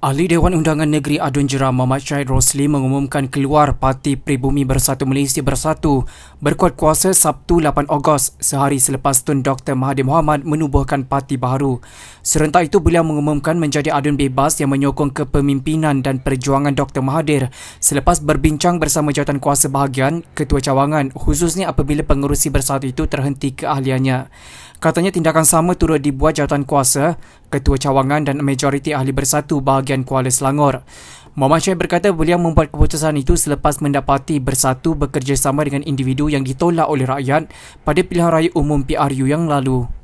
Ahli Dewan Undangan Negeri Adun Jeram Mohd Syahid Rosli mengumumkan keluar Parti Pribumi Bersatu Malaysia Bersatu berkuat kuasa Sabtu 8 Ogos sehari selepas Tun Dr. Mahathir Mohamad menubuhkan parti baru. Serentak itu beliau mengumumkan menjadi adun bebas yang menyokong kepemimpinan dan perjuangan Dr. Mahathir selepas berbincang bersama jawatan kuasa bahagian Ketua Cawangan khususnya apabila pengurusi bersatu itu terhenti keahliannya. Katanya tindakan sama turut dibuat jawatan kuasa, ketua cawangan dan majoriti ahli bersatu bahagian Kuala Selangor. Muhammad Syed berkata beliau membuat keputusan itu selepas mendapati bersatu bekerjasama dengan individu yang ditolak oleh rakyat pada pilihan raya umum PRU yang lalu.